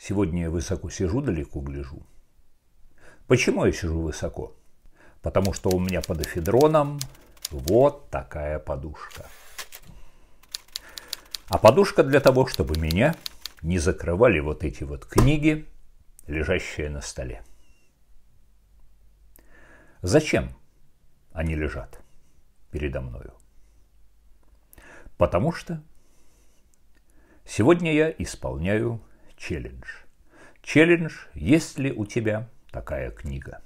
Сегодня я высоко сижу, далеко гляжу. Почему я сижу высоко? Потому что у меня под эфедроном вот такая подушка. А подушка для того, чтобы меня не закрывали вот эти вот книги, лежащие на столе. Зачем они лежат передо мною? Потому что сегодня я исполняю челлендж. Челлендж, есть ли у тебя такая книга?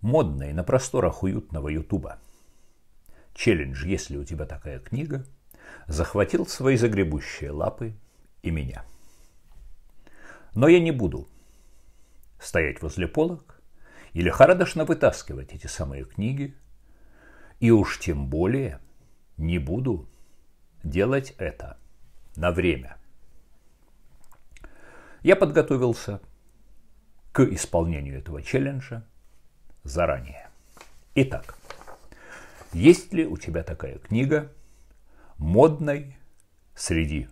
Модный на просторах уютного Ютуба. Челлендж, есть ли у тебя такая книга, захватил свои загребущие лапы и меня. Но я не буду стоять возле полок и лихорадочно вытаскивать эти самые книги, и уж тем более – не буду делать это на время. Я подготовился к исполнению этого челленджа заранее. Итак, есть ли у тебя такая книга модной среди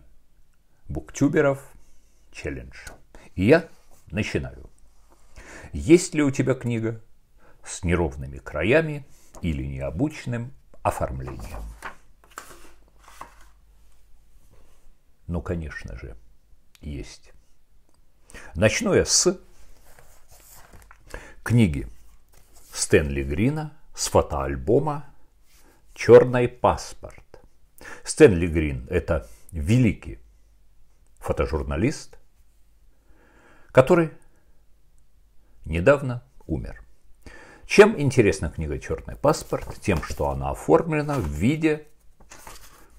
буктюберов челлендж? И я начинаю. Есть ли у тебя книга с неровными краями или необычным оформлением? Ну, конечно же, есть. Начну я с книги Стэнли Грина с фотоальбома «Черный паспорт». Стэнли Грин – это великий фотожурналист, который недавно умер. Чем интересна книга «Черный паспорт»? Тем, что она оформлена в виде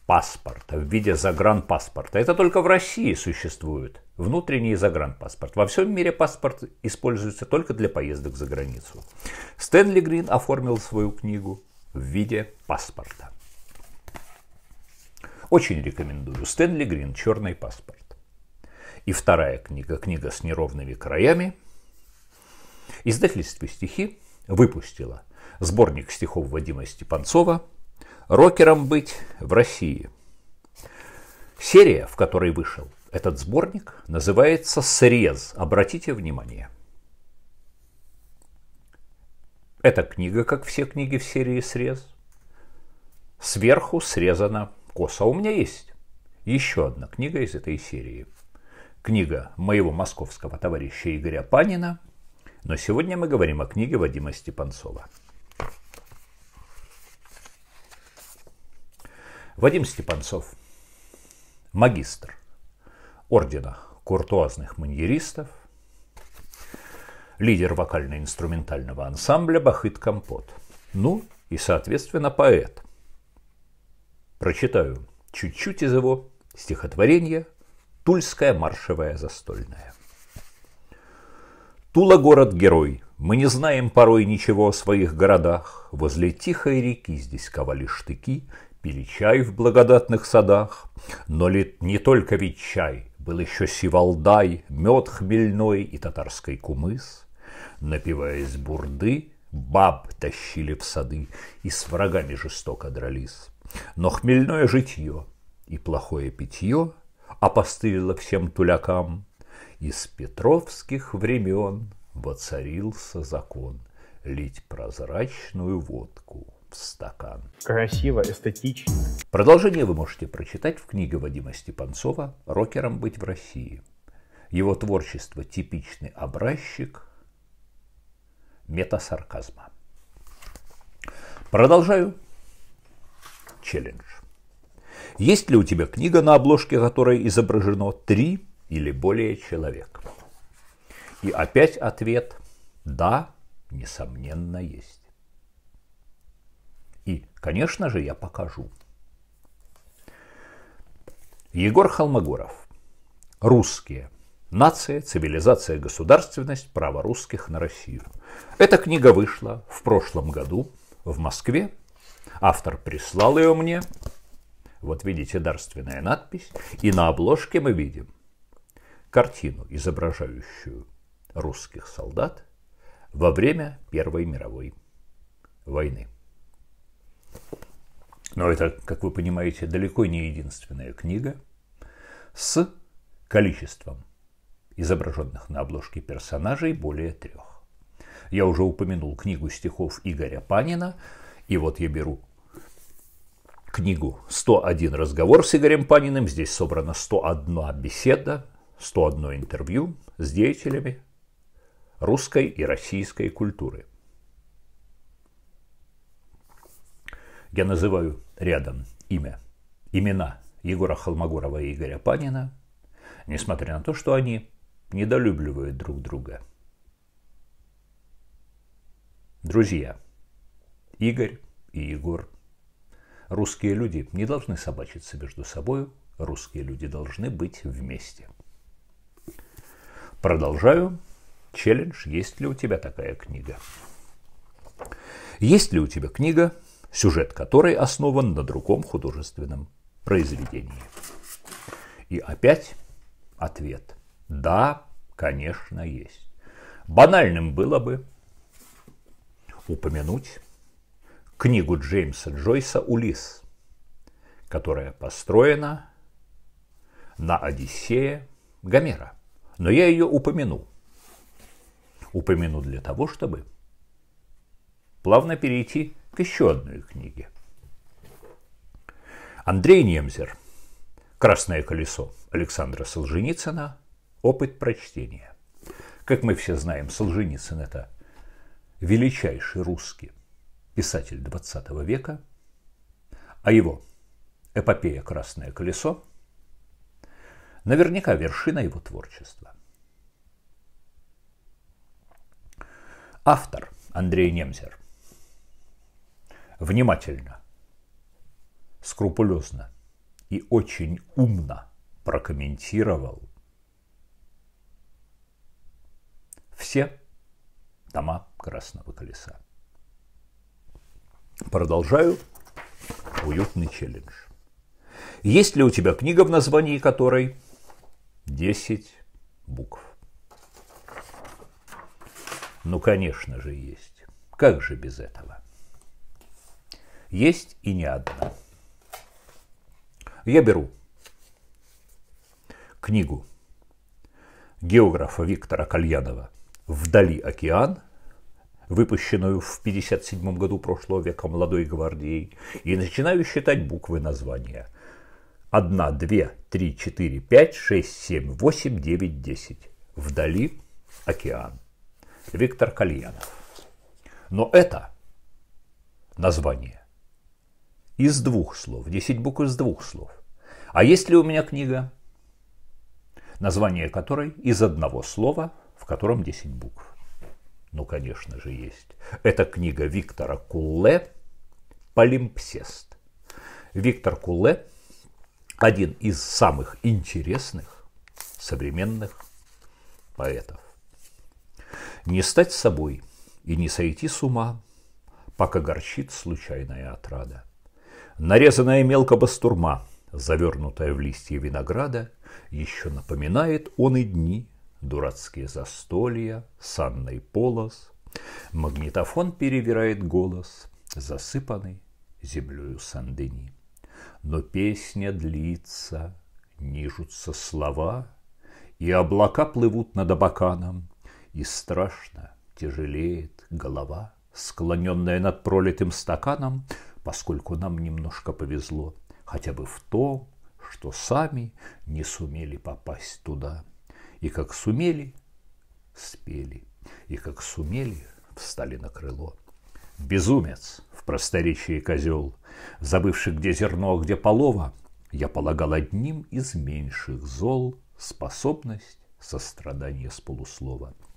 паспорта, в виде загранпаспорта. Это только в России существует внутренний загранпаспорт. Во всем мире паспорт используется только для поездок за границу. Стэнли Грин оформил свою книгу в виде паспорта. Очень рекомендую. Стэнли Грин «Черный паспорт». И вторая книга, книга с неровными краями. Издательство «Стихи» выпустила сборник стихов Вадима Степанцова – Рокером быть в России. Серия, в которой вышел этот сборник, называется «Срез». Обратите внимание. Эта книга, как все книги в серии «Срез», сверху срезана Коса У меня есть еще одна книга из этой серии. Книга моего московского товарища Игоря Панина. Но сегодня мы говорим о книге Вадима Степанцова. Вадим Степанцов, магистр ордена куртуазных маньеристов, лидер вокально-инструментального ансамбля «Бахыт Компот». Ну и, соответственно, поэт. Прочитаю чуть-чуть из его стихотворения «Тульская маршевая застольная». Тула – город-герой, мы не знаем порой ничего о своих городах. Возле тихой реки здесь ковали штыки, пили чай в благодатных садах, но не только ведь чай, был еще сивалдай, мед хмельной и татарский кумыс. Напиваясь бурды, баб тащили в сады и с врагами жестоко дрались. Но хмельное житье и плохое питье опостылило всем тулякам. Из петровских времен воцарился закон лить прозрачную водку – в стакан. Красиво, эстетично. Продолжение вы можете прочитать в книге Вадима Степанцова «Рокером быть в России». Его творчество – типичный образчик метасарказма. Продолжаю челлендж. Есть ли у тебя книга, на обложке которой изображено три или более человек? И опять ответ – да, несомненно, есть. И, конечно же, я покажу. Егор Холмогоров. Русские. Нация, цивилизация, государственность, право русских на Россию. Эта книга вышла в прошлом году в Москве. Автор прислал ее мне. Вот видите дарственная надпись. И на обложке мы видим картину, изображающую русских солдат во время Первой мировой войны. Но ну, это, как вы понимаете, далеко не единственная книга с количеством изображенных на обложке персонажей более трех. Я уже упомянул книгу стихов Игоря Панина, и вот я беру книгу «101 разговор с Игорем Паниным». Здесь собрана 101 беседа, 101 интервью с деятелями русской и российской культуры – Я называю рядом имя, имена Егора Холмогорова и Игоря Панина, несмотря на то, что они недолюбливают друг друга. Друзья, Игорь и Егор. Русские люди не должны собачиться между собой, русские люди должны быть вместе. Продолжаю. Челлендж, есть ли у тебя такая книга? Есть ли у тебя книга, сюжет которой основан на другом художественном произведении. И опять ответ. Да, конечно, есть. Банальным было бы упомянуть книгу Джеймса Джойса "Улис", которая построена на Одиссее Гомера. Но я ее упомяну. Упомяну для того, чтобы плавно перейти к еще одной книге. Андрей Немзер. «Красное колесо» Александра Солженицына. Опыт прочтения. Как мы все знаем, Солженицын – это величайший русский писатель XX века, а его эпопея «Красное колесо» наверняка вершина его творчества. Автор Андрей Немзер – внимательно, скрупулезно и очень умно прокомментировал все дома Красного Колеса. Продолжаю уютный челлендж. Есть ли у тебя книга, в названии которой 10 букв? Ну, конечно же, есть. Как же без этого? Есть и не одна. Я беру книгу географа Виктора Кальянова «Вдали океан», выпущенную в 1957 году прошлого века молодой гвардией, и начинаю считать буквы названия. 1, 2, 3, 4, 5, 6, 7, 8, 9, 10. «Вдали океан». Виктор Кальянов. Но это название из двух слов, 10 букв из двух слов. А есть ли у меня книга, название которой из одного слова, в котором 10 букв? Ну, конечно же, есть. Это книга Виктора Кулле «Полимпсест». Виктор Кулле – один из самых интересных современных поэтов. Не стать собой и не сойти с ума, пока горчит случайная отрада. Нарезанная мелко бастурма, завернутая в листья винограда, еще напоминает он и дни, дурацкие застолья, санный полос. Магнитофон перевирает голос, засыпанный землею Сандыни. Но песня длится, нижутся слова, и облака плывут над Абаканом, и страшно тяжелеет голова, склоненная над пролитым стаканом – поскольку нам немножко повезло, хотя бы в том, что сами не сумели попасть туда. И как сумели, спели. И как сумели, встали на крыло. Безумец, в просторечии козел, забывший, где зерно, а где полова, я полагал одним из меньших зол способность сострадания с полуслова –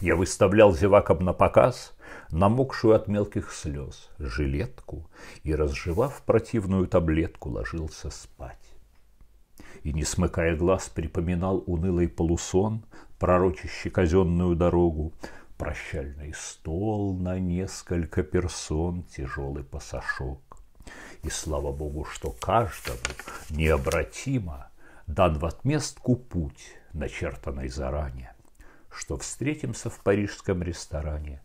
я выставлял зевакам на показ намокшую от мелких слез жилетку и, разжевав противную таблетку, ложился спать. И, не смыкая глаз, припоминал унылый полусон, пророчащий казенную дорогу, прощальный стол на несколько персон, тяжелый пасашок. И слава Богу, что каждому необратимо дан в отместку путь, начертанный заранее что встретимся в парижском ресторане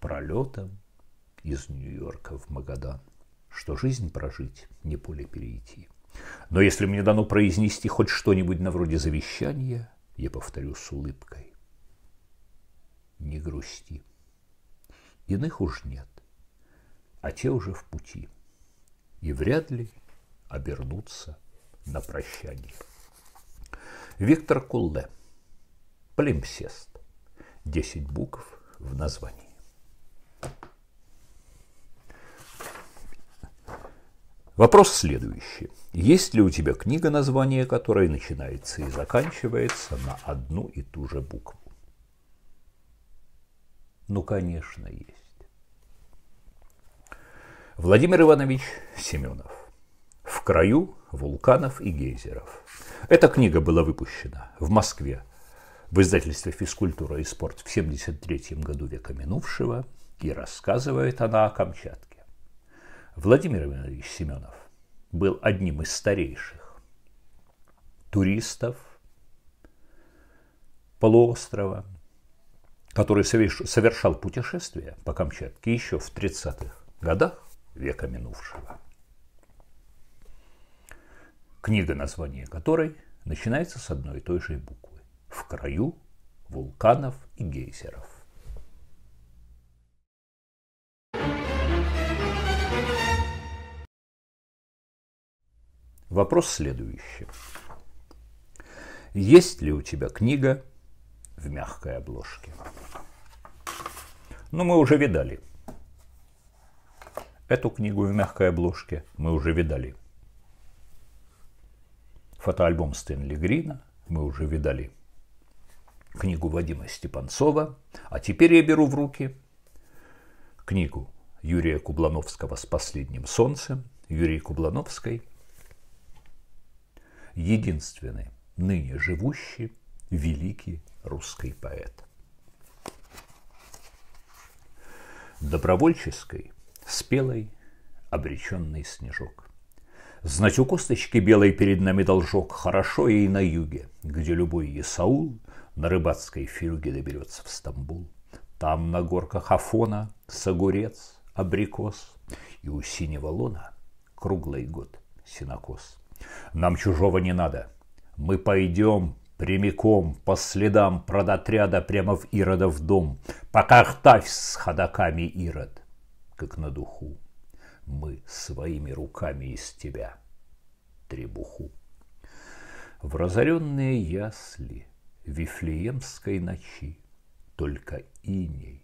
пролетом из Нью-Йорка в Магадан, что жизнь прожить не поле перейти. Но если мне дано произнести хоть что-нибудь на вроде завещания, я повторю с улыбкой. Не грусти. Иных уж нет, а те уже в пути. И вряд ли обернутся на прощание. Виктор Кулле – Племсест. Десять букв в названии. Вопрос следующий. Есть ли у тебя книга, название которой начинается и заканчивается на одну и ту же букву? Ну, конечно, есть. Владимир Иванович Семенов. «В краю вулканов и гейзеров». Эта книга была выпущена в Москве в издательстве «Физкультура и спорт» в 1973 году века минувшего, и рассказывает она о Камчатке. Владимир Иванович Семенов был одним из старейших туристов полуострова, который совершал путешествия по Камчатке еще в 30-х годах века минувшего. Книга, название которой начинается с одной и той же буквы в краю вулканов и гейзеров. Вопрос следующий. Есть ли у тебя книга в мягкой обложке? Ну, мы уже видали. Эту книгу в мягкой обложке мы уже видали. Фотоальбом Стэнли Грина мы уже видали книгу Вадима Степанцова, а теперь я беру в руки книгу Юрия Кублановского «С последним солнцем» Юрия Кублановской «Единственный ныне живущий великий русский поэт». Добровольческой, спелой, обреченный снежок. Знать у косточки белой перед нами должок хорошо ей на юге, где любой Исаул на рыбацкой филге доберется в Стамбул. Там на горках Афона, Сагурец, Абрикос и у синего луна круглый год синокос. Нам чужого не надо. Мы пойдем прямиком по следам продотряда прямо в Иродов дом. пока Покартавь с ходаками, Ирод, как на духу. Мы своими руками из тебя требуху. В разоренные ясли – Вифлеемской ночи Только иней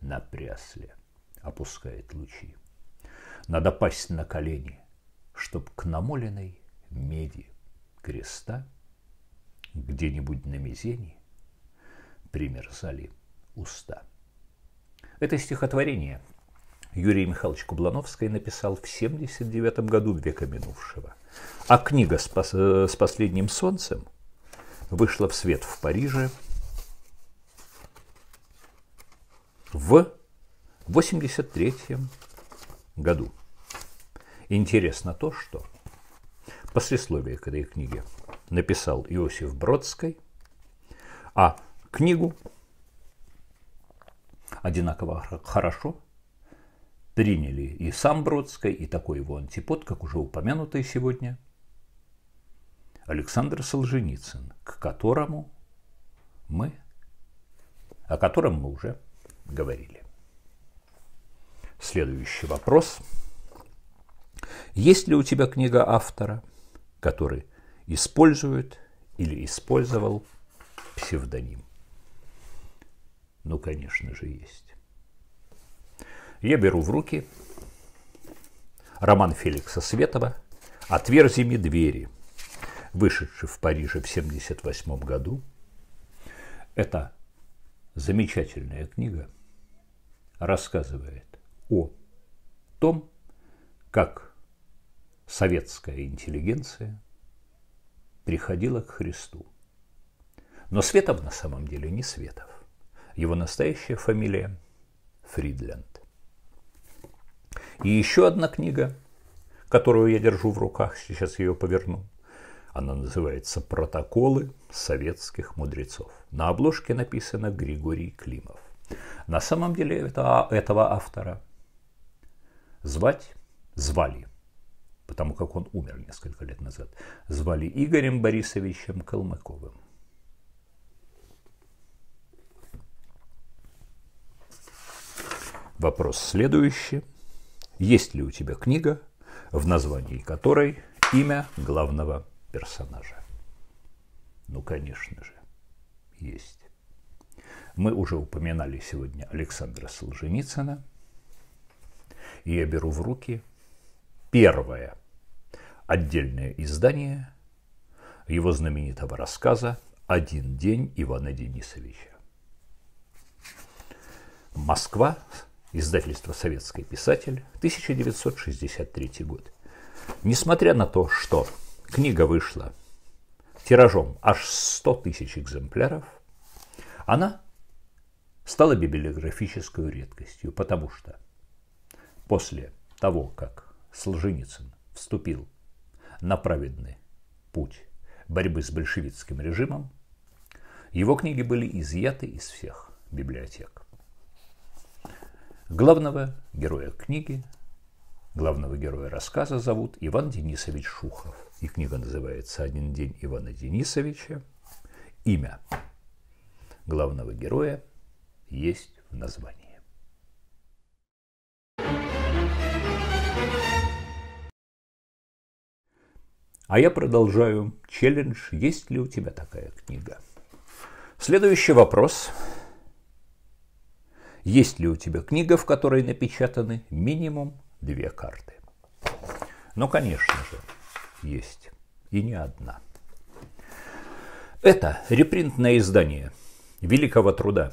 на прясле опускает лучи. Надо пасть на колени, чтоб к намоленной меди креста где-нибудь на мизене примерзали уста. Это стихотворение Юрий Михайлович Кублановский написал в 79 году века минувшего. А книга с, пос... Э, с последним солнцем – вышла в свет в Париже в 83 году. Интересно то, что послесловие к этой книге написал Иосиф Бродской, а книгу одинаково хорошо приняли и сам Бродской, и такой его антипод, как уже упомянутый сегодня, Александр Солженицын, к которому мы, о котором мы уже говорили. Следующий вопрос. Есть ли у тебя книга автора, который использует или использовал псевдоним? Ну, конечно же, есть. Я беру в руки роман Феликса Светова «Отверзи двери», вышедший в Париже в 1978 году. Эта замечательная книга рассказывает о том, как советская интеллигенция приходила к Христу. Но Светов на самом деле не Светов. Его настоящая фамилия Фридленд. И еще одна книга, которую я держу в руках, сейчас ее поверну, она называется «Протоколы советских мудрецов». На обложке написано «Григорий Климов». На самом деле это, а, этого автора звать звали, потому как он умер несколько лет назад, звали Игорем Борисовичем Калмыковым. Вопрос следующий. Есть ли у тебя книга, в названии которой имя главного персонажа? Ну, конечно же, есть. Мы уже упоминали сегодня Александра Солженицына. И я беру в руки первое отдельное издание его знаменитого рассказа «Один день Ивана Денисовича». Москва, издательство «Советский писатель», 1963 год. Несмотря на то, что Книга вышла тиражом аж 100 тысяч экземпляров. Она стала библиографической редкостью, потому что после того, как Солженицын вступил на праведный путь борьбы с большевистским режимом, его книги были изъяты из всех библиотек. Главного героя книги, главного героя рассказа зовут Иван Денисович Шухов – и книга называется «Один день Ивана Денисовича». Имя главного героя есть в названии. А я продолжаю челлендж «Есть ли у тебя такая книга?» Следующий вопрос. Есть ли у тебя книга, в которой напечатаны минимум две карты? Ну, конечно же, есть. И не одна. Это репринтное издание великого труда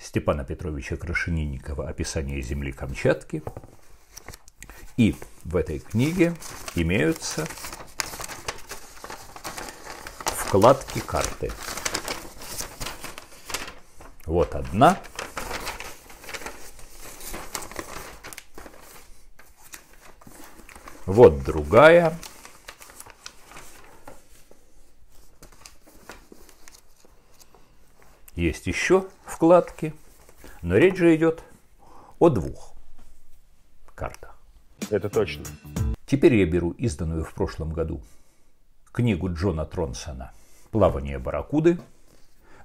Степана Петровича Крашенинникова «Описание земли Камчатки». И в этой книге имеются вкладки карты. Вот одна. Вот другая. Есть еще вкладки, но речь же идет о двух картах. Это точно. Теперь я беру изданную в прошлом году книгу Джона Тронсона «Плавание барракуды»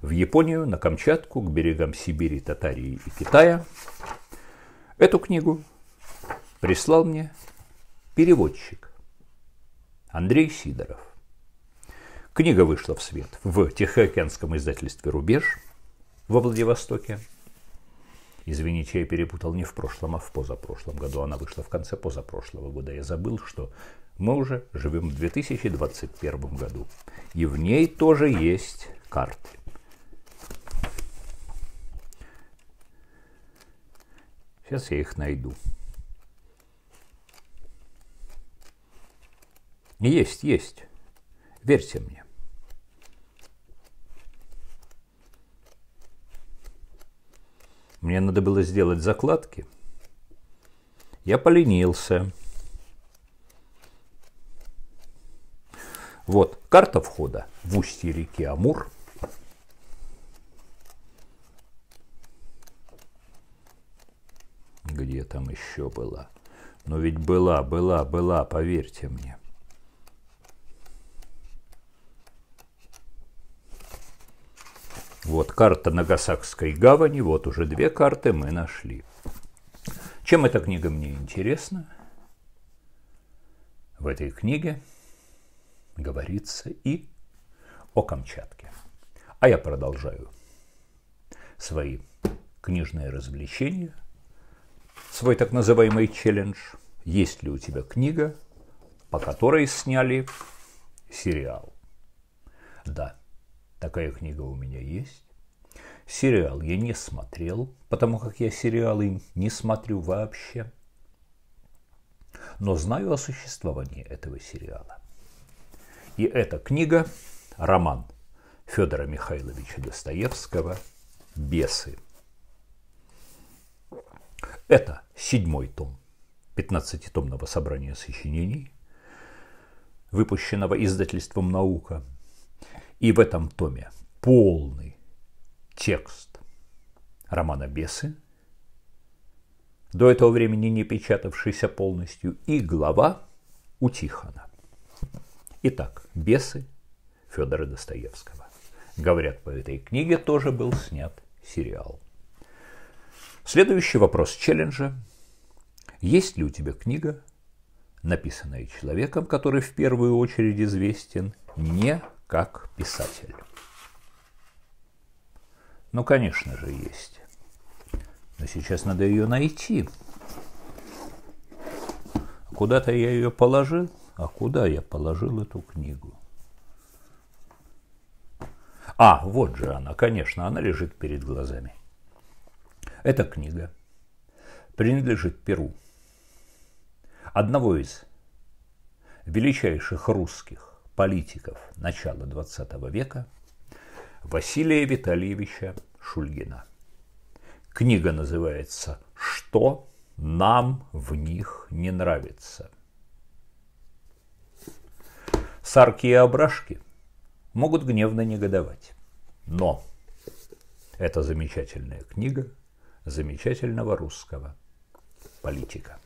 в Японию, на Камчатку, к берегам Сибири, Татарии и Китая. Эту книгу прислал мне переводчик Андрей Сидоров. Книга вышла в свет в Тихоокеанском издательстве «Рубеж» во Владивостоке. Извините, я перепутал не в прошлом, а в позапрошлом году. Она вышла в конце позапрошлого года. Я забыл, что мы уже живем в 2021 году. И в ней тоже есть карты. Сейчас я их найду. Есть, есть. Верьте мне. Мне надо было сделать закладки. Я поленился. Вот карта входа в устье реки Амур. Где там еще была? Но ведь была, была, была, поверьте мне. Вот карта Нагасакской гавани, вот уже две карты мы нашли. Чем эта книга мне интересна? В этой книге говорится и о Камчатке. А я продолжаю свои книжные развлечения, свой так называемый челлендж. Есть ли у тебя книга, по которой сняли сериал? Да, Такая книга у меня есть. Сериал я не смотрел, потому как я сериалы не смотрю вообще. Но знаю о существовании этого сериала. И эта книга – роман Федора Михайловича Достоевского «Бесы». Это седьмой том 15-томного собрания сочинений, выпущенного издательством «Наука» И в этом томе полный текст романа «Бесы», до этого времени не печатавшийся полностью, и глава утихана. Итак, «Бесы» Федора Достоевского. Говорят, по этой книге тоже был снят сериал. Следующий вопрос челленджа. Есть ли у тебя книга, написанная человеком, который в первую очередь известен не как писатель. Ну, конечно же, есть. Но сейчас надо ее найти. Куда-то я ее положил. А куда я положил эту книгу? А, вот же она, конечно, она лежит перед глазами. Эта книга принадлежит Перу. Одного из величайших русских политиков начала XX века Василия Витальевича Шульгина. Книга называется «Что нам в них не нравится?» Сарки и ображки могут гневно негодовать, но это замечательная книга замечательного русского политика.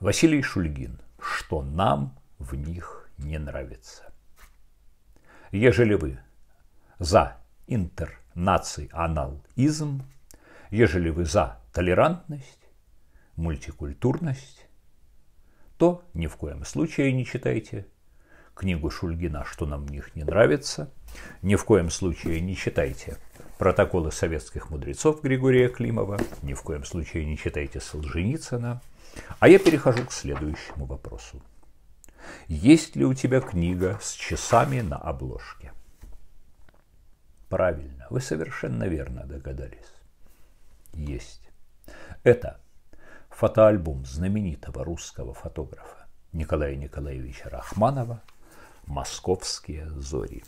Василий Шульгин – что нам в них не нравится. Ежели вы за интернационализм, ежели вы за толерантность, мультикультурность, то ни в коем случае не читайте книгу Шульгина «Что нам в них не нравится», ни в коем случае не читайте протоколы советских мудрецов Григория Климова, ни в коем случае не читайте Солженицына – а я перехожу к следующему вопросу. Есть ли у тебя книга с часами на обложке? Правильно, вы совершенно верно догадались. Есть. Это фотоальбом знаменитого русского фотографа Николая Николаевича Рахманова «Московские зори».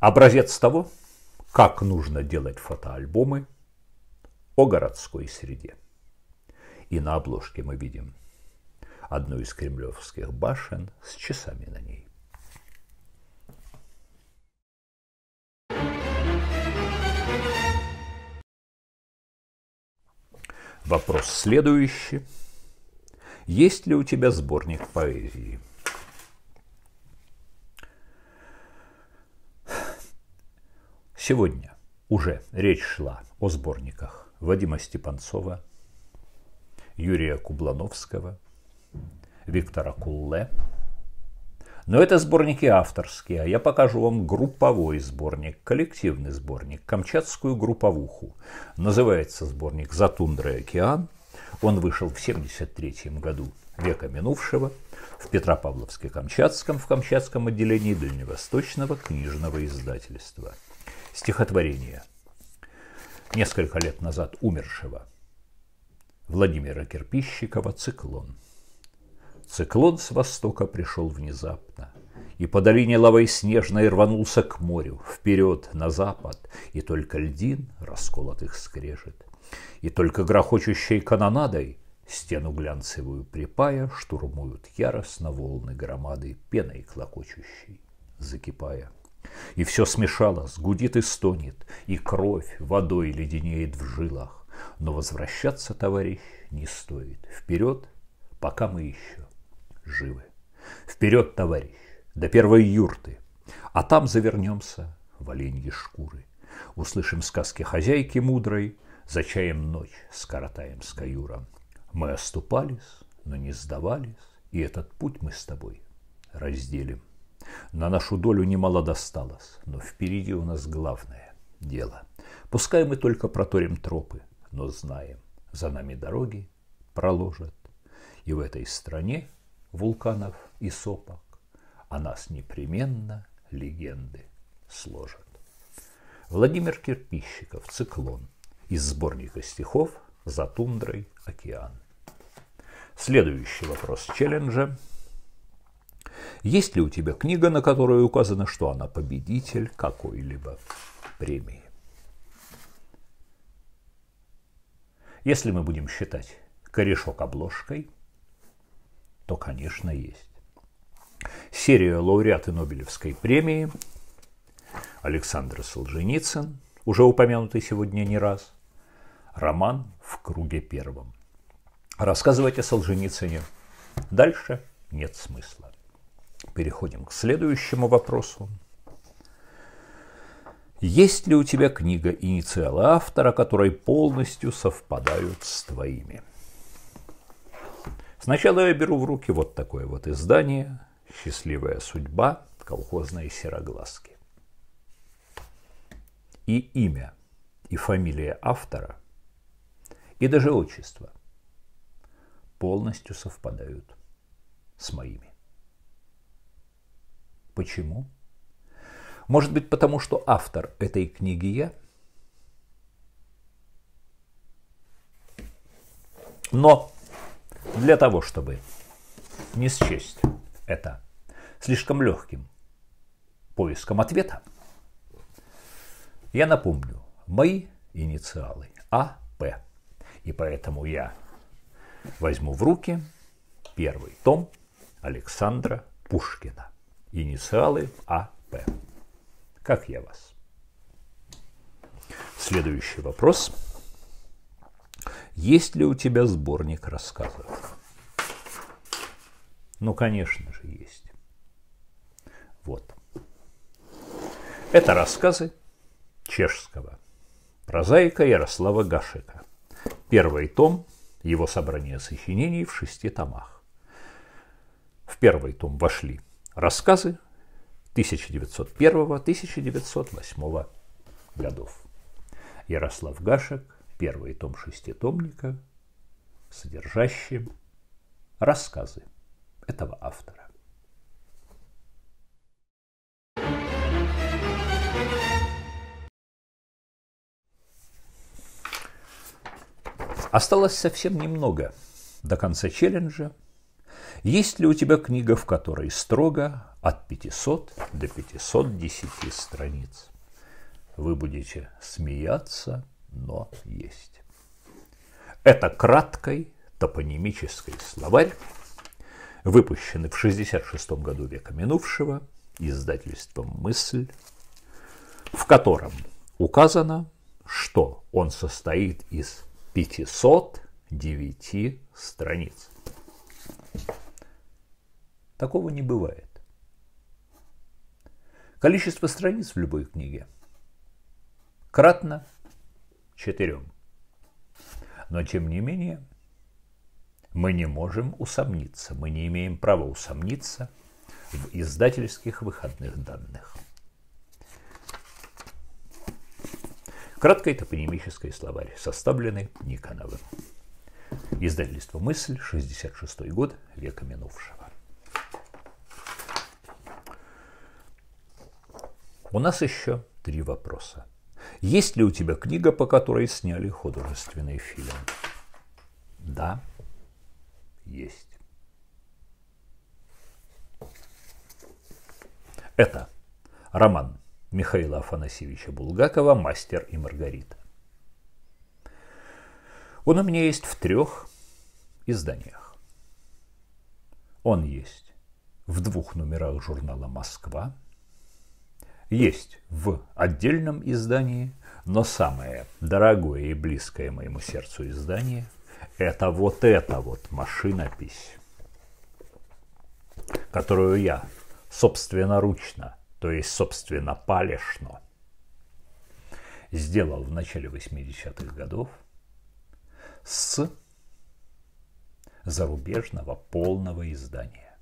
Образец того, как нужно делать фотоальбомы о городской среде. И на обложке мы видим одну из кремлевских башен с часами на ней. Вопрос следующий. Есть ли у тебя сборник поэзии? Сегодня уже речь шла о сборниках Вадима Степанцова, Юрия Кублановского, Виктора Кулле. Но это сборники авторские, а я покажу вам групповой сборник, коллективный сборник, камчатскую групповуху. Называется сборник «За тундрой океан». Он вышел в 1973 году века минувшего в Петропавловске-Камчатском, в Камчатском отделении Дальневосточного книжного издательства. Стихотворение. Несколько лет назад умершего Владимира Кирпищикова «Циклон». Циклон с востока пришел внезапно, и по долине лавой снежной рванулся к морю, вперед, на запад, и только льдин расколотых скрежет, и только грохочущей канонадой стену глянцевую припая штурмуют яростно волны громады пеной клокочущей, закипая. И все смешалось, гудит и стонет, и кровь водой леденеет в жилах но возвращаться, товарищ, не стоит. Вперед, пока мы еще живы. Вперед, товарищ, до первой юрты. А там завернемся в оленьи шкуры. Услышим сказки хозяйки мудрой, за чаем ночь скоротаем с каюром. Мы оступались, но не сдавались, и этот путь мы с тобой разделим. На нашу долю немало досталось, но впереди у нас главное дело. Пускай мы только проторим тропы, но знаем, за нами дороги проложат. И в этой стране вулканов и сопок о нас непременно легенды сложат. Владимир Кирпищиков «Циклон» из сборника стихов «За тундрой океан». Следующий вопрос челленджа. Есть ли у тебя книга, на которой указано, что она победитель какой-либо премии? Если мы будем считать корешок обложкой, то, конечно, есть. Серия лауреаты Нобелевской премии Александр Солженицын, уже упомянутый сегодня не раз, роман «В круге первом». Рассказывать о Солженицыне дальше нет смысла. Переходим к следующему вопросу есть ли у тебя книга инициалы автора, которые полностью совпадают с твоими. Сначала я беру в руки вот такое вот издание «Счастливая судьба. Колхозные сероглазки». И имя, и фамилия автора, и даже отчество полностью совпадают с моими. Почему? Почему? Может быть, потому что автор этой книги я? Но для того, чтобы не счесть это слишком легким поиском ответа, я напомню, мои инициалы А.П. И поэтому я возьму в руки первый том Александра Пушкина. Инициалы А.П как я вас. Следующий вопрос. Есть ли у тебя сборник рассказов? Ну, конечно же, есть. Вот. Это рассказы чешского прозаика Ярослава Гашека. Первый том, его собрание сочинений в шести томах. В первый том вошли рассказы 1901-1908 годов. Ярослав Гашек, первый том шеститомника, содержащим рассказы этого автора. Осталось совсем немного до конца челленджа, есть ли у тебя книга, в которой строго от 500 до 510 страниц? Вы будете смеяться, но есть. Это краткий топонимический словарь, выпущенный в 66 году века минувшего издательством «Мысль», в котором указано, что он состоит из 509 страниц. Такого не бывает. Количество страниц в любой книге кратно четырем. Но тем не менее мы не можем усомниться, мы не имеем права усомниться в издательских выходных данных. Краткий топонимический словарь, составленный Никоновым. Издательство «Мысль», 66 год, века минувшего. У нас еще три вопроса. Есть ли у тебя книга, по которой сняли художественный фильм? Да, есть. Это роман Михаила Афанасьевича Булгакова «Мастер и Маргарита». Он у меня есть в трех изданиях. Он есть в двух номерах журнала «Москва», есть в отдельном издании, но самое дорогое и близкое моему сердцу издание – это вот эта вот машинопись, которую я собственноручно, то есть собственно палешно, сделал в начале 80-х годов с зарубежного полного издания.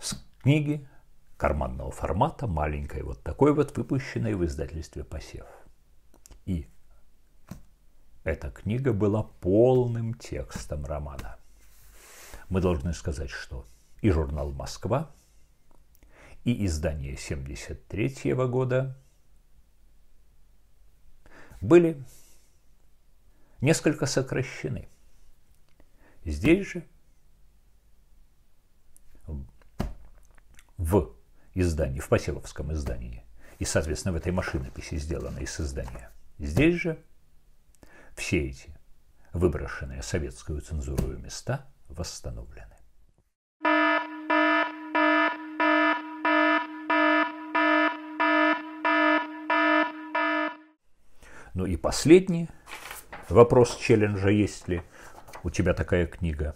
С книги карманного формата, маленькой вот такой вот, выпущенной в издательстве «Посев». И эта книга была полным текстом романа. Мы должны сказать, что и журнал «Москва», и издание 73 -го года были несколько сокращены. Здесь же в издании, в Посевовском издании. И, соответственно, в этой машинописи сделано из издания. Здесь же все эти выброшенные советскую цензуру места восстановлены. Ну и последний вопрос челленджа, есть ли у тебя такая книга,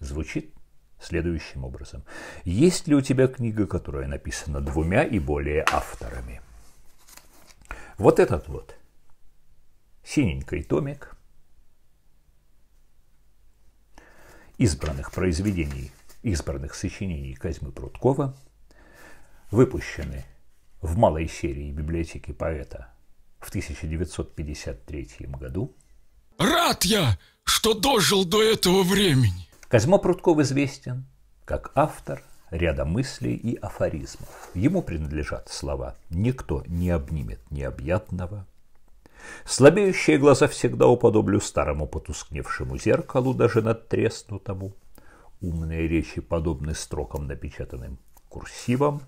звучит следующим образом. Есть ли у тебя книга, которая написана двумя и более авторами? Вот этот вот синенький томик избранных произведений, избранных сочинений Казьмы Прудкова, выпущены в малой серии библиотеки поэта в 1953 году. Рад я, что дожил до этого времени. Козьма Прутков известен как автор ряда мыслей и афоризмов. Ему принадлежат слова «Никто не обнимет необъятного», «Слабеющие глаза всегда уподоблю старому потускневшему зеркалу, даже надтреснутому». Умные речи подобны строкам, напечатанным курсивом.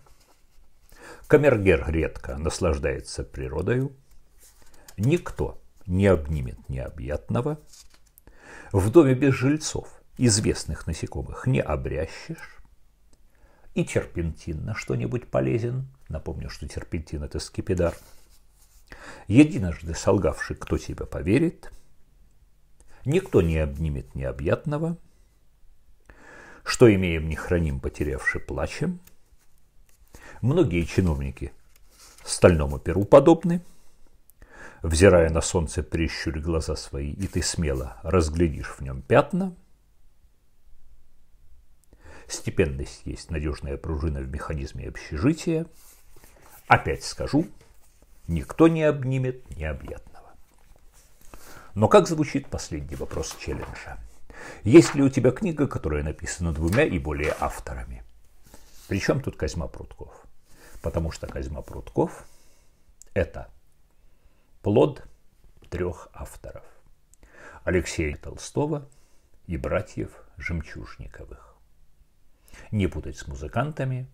Камергер редко наслаждается природою. Никто не обнимет необъятного. В доме без жильцов известных насекомых не обрящешь. И терпентин на что-нибудь полезен. Напомню, что терпентин – это скипидар. Единожды солгавший, кто тебе поверит. Никто не обнимет необъятного. Что имеем, не храним, потерявши, плачем. Многие чиновники стальному перу подобны. Взирая на солнце, прищурь глаза свои, и ты смело разглядишь в нем пятна – Степенность есть надежная пружина в механизме общежития. Опять скажу, никто не обнимет необъятного. Но как звучит последний вопрос челленджа? Есть ли у тебя книга, которая написана двумя и более авторами? Причем тут Козьма Прутков? Потому что Козьма Прутков – это плод трех авторов. Алексея Толстого и братьев Жемчужниковых не путать с музыкантами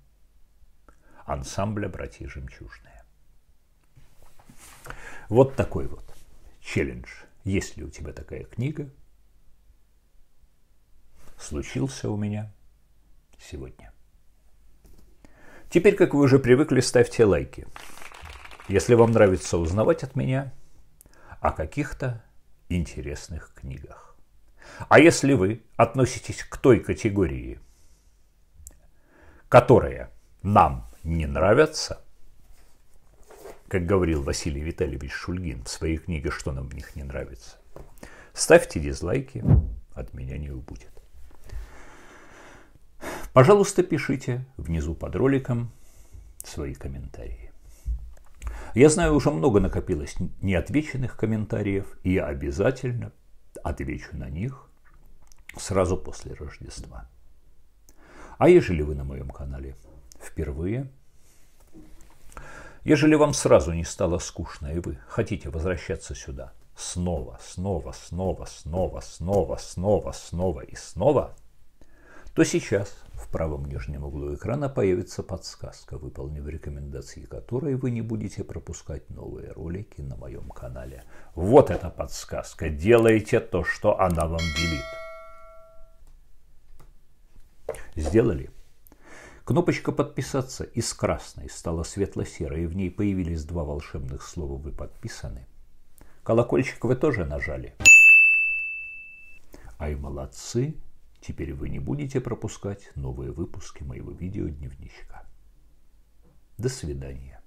ансамбля «Братья Жемчужные». Вот такой вот челлендж. Есть ли у тебя такая книга? Случился у меня сегодня. Теперь, как вы уже привыкли, ставьте лайки. Если вам нравится узнавать от меня о каких-то интересных книгах. А если вы относитесь к той категории которые нам не нравятся, как говорил Василий Витальевич Шульгин в своей книге «Что нам в них не нравится», ставьте дизлайки, от меня не убудет. Пожалуйста, пишите внизу под роликом свои комментарии. Я знаю, уже много накопилось неотвеченных комментариев, и я обязательно отвечу на них сразу после Рождества. А ежели вы на моем канале впервые, ежели вам сразу не стало скучно и вы хотите возвращаться сюда снова, снова, снова, снова, снова, снова, снова и снова, то сейчас в правом нижнем углу экрана появится подсказка, выполнив рекомендации которой вы не будете пропускать новые ролики на моем канале. Вот эта подсказка. Делайте то, что она вам велит. Сделали. Кнопочка «Подписаться» из красной стала светло-серой, и в ней появились два волшебных слова «Вы подписаны». Колокольчик вы тоже нажали. Ай, молодцы! Теперь вы не будете пропускать новые выпуски моего видеодневничка. До свидания.